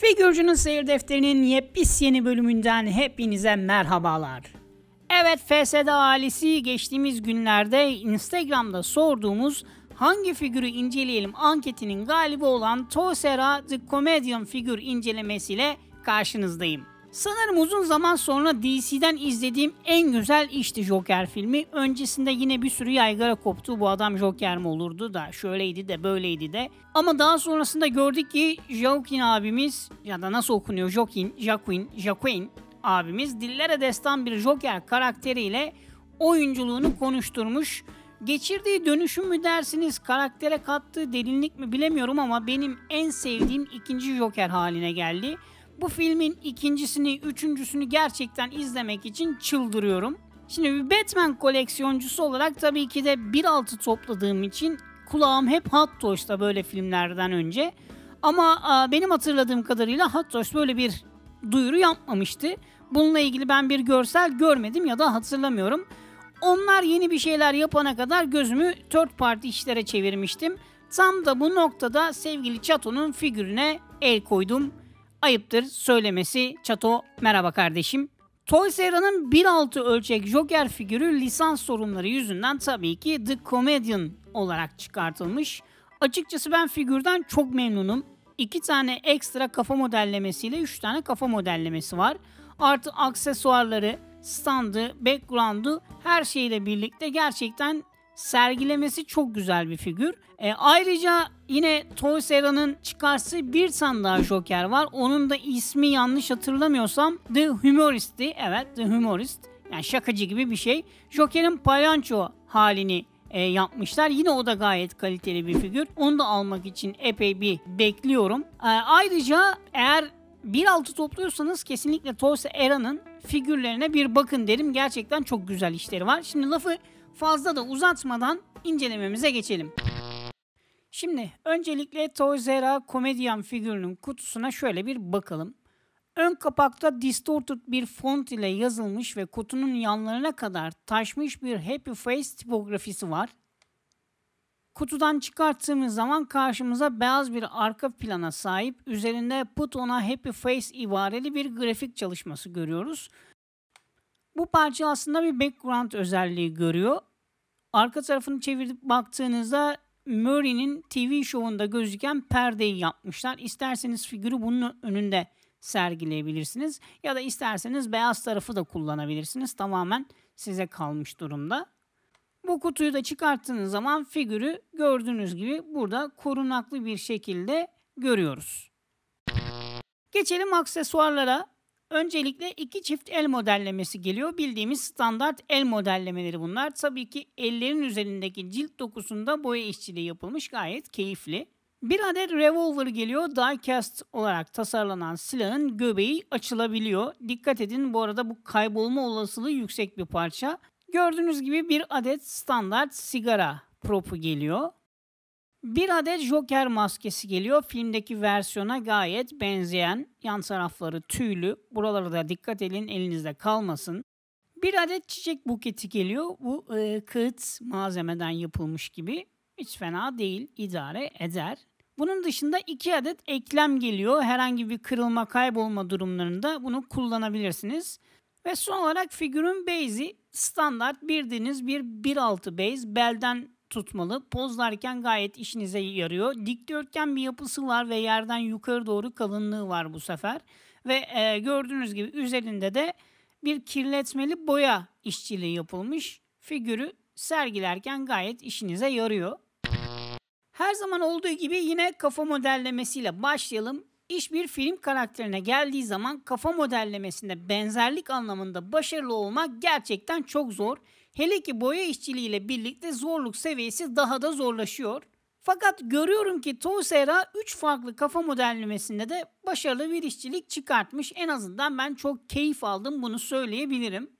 Figürcünün Seyir Defteri'nin yepis yeni bölümünden hepinize merhabalar. Evet FSD ailesi geçtiğimiz günlerde Instagram'da sorduğumuz hangi figürü inceleyelim anketinin galibi olan Tosera The Comedian figür incelemesiyle karşınızdayım. Sanırım uzun zaman sonra DC'den izlediğim en güzel işti Joker filmi. Öncesinde yine bir sürü yaygara koptu. Bu adam Joker mi olurdu da şöyleydi de böyleydi de. Ama daha sonrasında gördük ki Joaquin abimiz ya da nasıl okunuyor Joaquin, Joaquin, Joaquin abimiz dillere destan bir Joker karakteriyle oyunculuğunu konuşturmuş. Geçirdiği dönüşüm mü dersiniz, karaktere kattığı derinlik mi bilemiyorum ama benim en sevdiğim ikinci Joker haline geldi. Bu filmin ikincisini, üçüncüsünü gerçekten izlemek için çıldırıyorum. Şimdi bir Batman koleksiyoncusu olarak tabii ki de 1.6 topladığım için kulağım hep Hattoş'ta böyle filmlerden önce. Ama benim hatırladığım kadarıyla Hattoş böyle bir duyuru yapmamıştı. Bununla ilgili ben bir görsel görmedim ya da hatırlamıyorum. Onlar yeni bir şeyler yapana kadar gözümü dört parti işlere çevirmiştim. Tam da bu noktada sevgili Çato'nun figürüne el koydum ayıptır söylemesi Çato merhaba kardeşim. Toy Sera'nın 1.6 ölçek Joker figürü lisans sorunları yüzünden tabii ki The Comedian olarak çıkartılmış. Açıkçası ben figürden çok memnunum. 2 tane ekstra kafa modellemesiyle 3 tane kafa modellemesi var. Artı aksesuarları, standı, background'u her şeyle birlikte gerçekten sergilemesi çok güzel bir figür. E, ayrıca yine Toys Era'nın çıkarsı bir tane daha Joker var. Onun da ismi yanlış hatırlamıyorsam The Humorist'ti. Evet The Humorist. Yani şakacı gibi bir şey. Joker'in palyanço halini e, yapmışlar. Yine o da gayet kaliteli bir figür. Onu da almak için epey bir bekliyorum. E, ayrıca eğer 1.6 topluyorsanız kesinlikle Toys Era'nın figürlerine bir bakın derim. Gerçekten çok güzel işleri var. Şimdi lafı fazla da uzatmadan incelememize geçelim. Şimdi öncelikle Toys R komedyen figürünün kutusuna şöyle bir bakalım. Ön kapakta distorted bir font ile yazılmış ve kutunun yanlarına kadar taşmış bir Happy Face tipografisi var. Kutudan çıkarttığımız zaman karşımıza beyaz bir arka plana sahip üzerinde Put On'a Happy Face ibareli bir grafik çalışması görüyoruz. Bu parça aslında bir background özelliği görüyor. Arka tarafını çevirip baktığınızda Murray'nin TV şovunda gözüken perdeyi yapmışlar. İsterseniz figürü bunun önünde sergileyebilirsiniz ya da isterseniz beyaz tarafı da kullanabilirsiniz. Tamamen size kalmış durumda. Bu kutuyu da çıkarttığınız zaman figürü gördüğünüz gibi burada korunaklı bir şekilde görüyoruz. Geçelim aksesuarlara. Öncelikle iki çift el modellemesi geliyor. Bildiğimiz standart el modellemeleri bunlar. Tabii ki ellerin üzerindeki cilt dokusunda boya işçiliği yapılmış gayet keyifli. Bir adet revolver geliyor. Diecast olarak tasarlanan silahın göbeği açılabiliyor. Dikkat edin bu arada bu kaybolma olasılığı yüksek bir parça. Gördüğünüz gibi bir adet standart sigara propu geliyor. Bir adet Joker maskesi geliyor. Filmdeki versiyona gayet benzeyen. Yan tarafları tüylü. buraları da dikkat edin elinizde kalmasın. Bir adet çiçek buketi geliyor. Bu e, kağıt malzemeden yapılmış gibi. Hiç fena değil. idare eder. Bunun dışında iki adet eklem geliyor. Herhangi bir kırılma kaybolma durumlarında bunu kullanabilirsiniz. Ve son olarak figürün base'i standart bildiğiniz bir 1.6 base belden tutmalı. Pozlarken gayet işinize yarıyor. Dikdörtgen bir yapısı var ve yerden yukarı doğru kalınlığı var bu sefer. Ve e, gördüğünüz gibi üzerinde de bir kirletmeli boya işçiliği yapılmış. Figürü sergilerken gayet işinize yarıyor. Her zaman olduğu gibi yine kafa modellemesiyle başlayalım. İş bir film karakterine geldiği zaman kafa modellemesinde benzerlik anlamında başarılı olmak gerçekten çok zor. Hele ki boya işçiliğiyle birlikte zorluk seviyesi daha da zorlaşıyor. Fakat görüyorum ki Tosera 3 farklı kafa modellemesinde de başarılı bir işçilik çıkartmış. En azından ben çok keyif aldım bunu söyleyebilirim.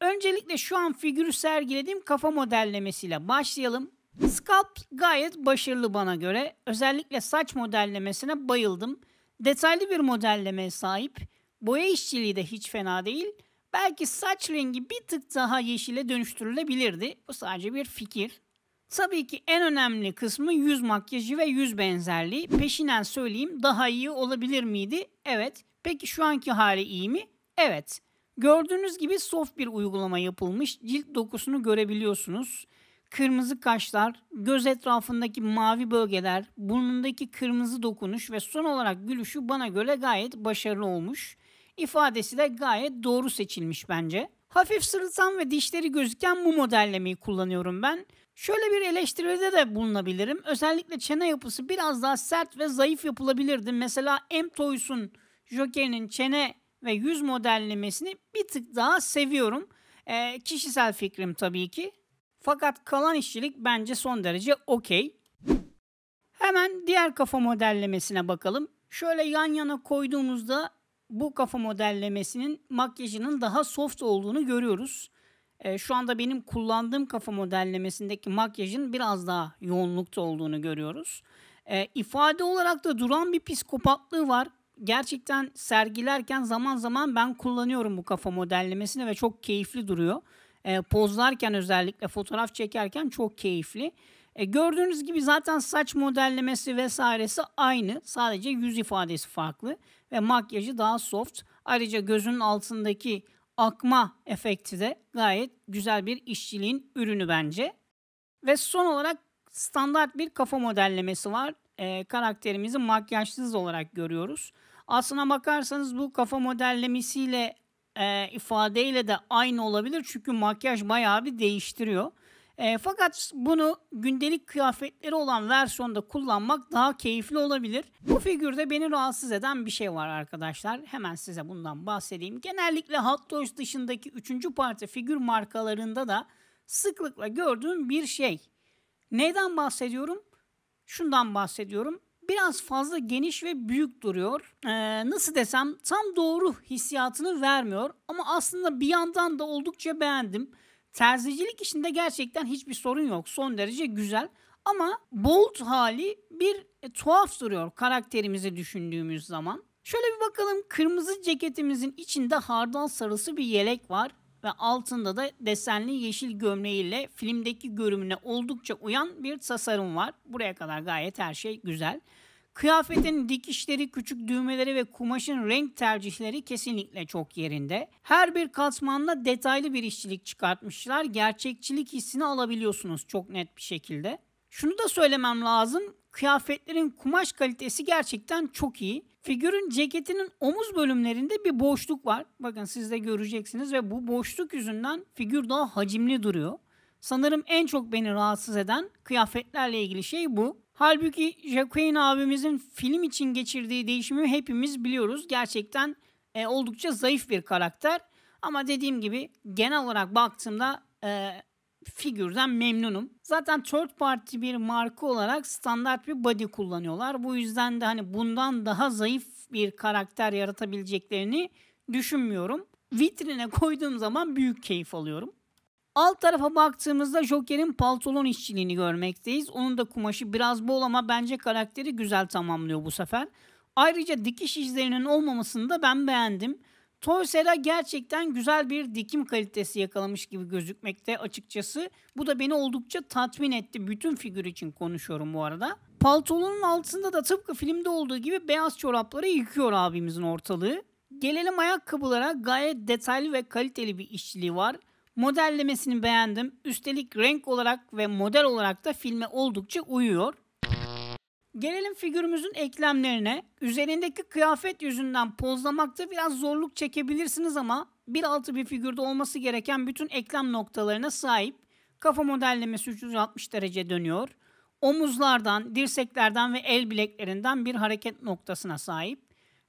Öncelikle şu an figürü sergilediğim kafa modellemesiyle başlayalım. Sculpt gayet başarılı bana göre. Özellikle saç modellemesine bayıldım. Detaylı bir modellemeye sahip. Boya işçiliği de hiç fena değil. Belki saç rengi bir tık daha yeşile dönüştürülebilirdi. Bu sadece bir fikir. Tabii ki en önemli kısmı yüz makyajı ve yüz benzerliği. Peşinen söyleyeyim daha iyi olabilir miydi? Evet. Peki şu anki hali iyi mi? Evet. Gördüğünüz gibi soft bir uygulama yapılmış. Cilt dokusunu görebiliyorsunuz. Kırmızı kaşlar, göz etrafındaki mavi bölgeler, burnundaki kırmızı dokunuş ve son olarak gülüşü bana göre gayet başarılı olmuş ifadesi de gayet doğru seçilmiş bence. Hafif sırıtan ve dişleri gözüken bu modellemeyi kullanıyorum ben. Şöyle bir eleştiride de bulunabilirim. Özellikle çene yapısı biraz daha sert ve zayıf yapılabilirdi. Mesela M. Toys'un Joker'in çene ve yüz modellemesini bir tık daha seviyorum. E, kişisel fikrim tabii ki. Fakat kalan işçilik bence son derece okey. Hemen diğer kafa modellemesine bakalım. Şöyle yan yana koyduğumuzda bu kafa modellemesinin makyajının daha soft olduğunu görüyoruz. Ee, şu anda benim kullandığım kafa modellemesindeki makyajın biraz daha yoğunlukta olduğunu görüyoruz. Ee, ifade olarak da duran bir psikopatlığı var. Gerçekten sergilerken zaman zaman ben kullanıyorum bu kafa modellemesini ve çok keyifli duruyor. Ee, pozlarken özellikle fotoğraf çekerken çok keyifli. E, gördüğünüz gibi zaten saç modellemesi vesairesi aynı. Sadece yüz ifadesi farklı ve makyajı daha soft. Ayrıca gözün altındaki akma efekti de gayet güzel bir işçiliğin ürünü bence. Ve son olarak standart bir kafa modellemesi var. E, karakterimizi makyajsız olarak görüyoruz. Aslına bakarsanız bu kafa modellemesiyle e, ifadeyle de aynı olabilir. Çünkü makyaj bayağı bir değiştiriyor. E, fakat bunu gündelik kıyafetleri olan versiyonda kullanmak daha keyifli olabilir. Bu figürde beni rahatsız eden bir şey var arkadaşlar. Hemen size bundan bahsedeyim. Genellikle Hot Toys dışındaki 3. parti figür markalarında da sıklıkla gördüğüm bir şey. Neyden bahsediyorum? Şundan bahsediyorum. Biraz fazla geniş ve büyük duruyor. Ee, nasıl desem tam doğru hissiyatını vermiyor. Ama aslında bir yandan da oldukça beğendim. Terzicilik işinde gerçekten hiçbir sorun yok. Son derece güzel. Ama Bolt hali bir e, tuhaf duruyor karakterimizi düşündüğümüz zaman. Şöyle bir bakalım kırmızı ceketimizin içinde hardal sarısı bir yelek var ve altında da desenli yeşil gömleğiyle filmdeki görünümüne oldukça uyan bir tasarım var. Buraya kadar gayet her şey güzel. Kıyafetin dikişleri, küçük düğmeleri ve kumaşın renk tercihleri kesinlikle çok yerinde. Her bir katmanla detaylı bir işçilik çıkartmışlar. Gerçekçilik hissini alabiliyorsunuz çok net bir şekilde. Şunu da söylemem lazım. Kıyafetlerin kumaş kalitesi gerçekten çok iyi. Figürün ceketinin omuz bölümlerinde bir boşluk var. Bakın siz de göreceksiniz ve bu boşluk yüzünden figür daha hacimli duruyor. Sanırım en çok beni rahatsız eden kıyafetlerle ilgili şey bu. Halbuki Jacqueline abimizin film için geçirdiği değişimi hepimiz biliyoruz. Gerçekten e, oldukça zayıf bir karakter. Ama dediğim gibi genel olarak baktığımda e, figürden memnunum. Zaten third party bir marka olarak standart bir body kullanıyorlar. Bu yüzden de hani bundan daha zayıf bir karakter yaratabileceklerini düşünmüyorum. Vitrine koyduğum zaman büyük keyif alıyorum. Alt tarafa baktığımızda Joker'in paltolon işçiliğini görmekteyiz. Onun da kumaşı biraz bol ama bence karakteri güzel tamamlıyor bu sefer. Ayrıca dikiş izlerinin olmamasını da ben beğendim. Toysera gerçekten güzel bir dikim kalitesi yakalamış gibi gözükmekte açıkçası. Bu da beni oldukça tatmin etti. Bütün figür için konuşuyorum bu arada. Paltolonun altında da tıpkı filmde olduğu gibi beyaz çorapları yıkıyor abimizin ortalığı. Gelelim ayakkabılara. Gayet detaylı ve kaliteli bir işçiliği var. Modellemesini beğendim. Üstelik renk olarak ve model olarak da filme oldukça uyuyor. Gelelim figürümüzün eklemlerine. Üzerindeki kıyafet yüzünden pozlamakta biraz zorluk çekebilirsiniz ama 1.6 bir figürde olması gereken bütün eklem noktalarına sahip. Kafa modellemesi 360 derece dönüyor. Omuzlardan, dirseklerden ve el bileklerinden bir hareket noktasına sahip.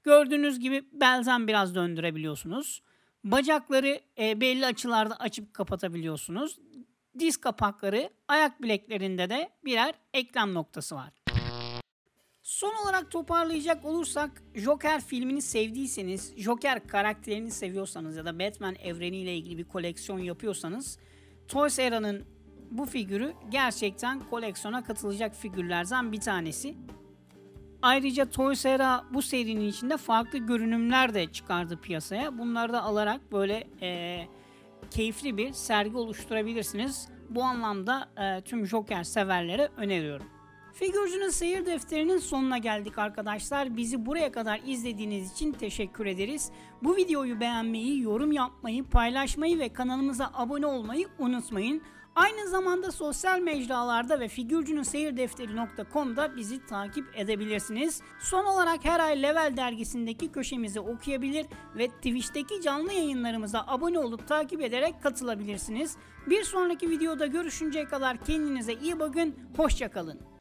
Gördüğünüz gibi belden biraz döndürebiliyorsunuz. Bacakları e, belli açılarda açıp kapatabiliyorsunuz. Diz kapakları, ayak bileklerinde de birer eklem noktası var. Son olarak toparlayacak olursak Joker filmini sevdiyseniz, Joker karakterini seviyorsanız ya da Batman evreniyle ilgili bir koleksiyon yapıyorsanız Toys Era'nın bu figürü gerçekten koleksiyona katılacak figürlerden bir tanesi. Ayrıca Toys R bu serinin içinde farklı görünümler de çıkardı piyasaya. Bunları da alarak böyle e, keyifli bir sergi oluşturabilirsiniz. Bu anlamda e, tüm Joker severlere öneriyorum. Figürcünün seyir defterinin sonuna geldik arkadaşlar. Bizi buraya kadar izlediğiniz için teşekkür ederiz. Bu videoyu beğenmeyi, yorum yapmayı, paylaşmayı ve kanalımıza abone olmayı unutmayın. Aynı zamanda sosyal mecralarda ve figürcünün seyirdefteri.com'da bizi takip edebilirsiniz. Son olarak her ay Level dergisindeki köşemizi okuyabilir ve Twitch'teki canlı yayınlarımıza abone olup takip ederek katılabilirsiniz. Bir sonraki videoda görüşünceye kadar kendinize iyi bakın, hoşçakalın.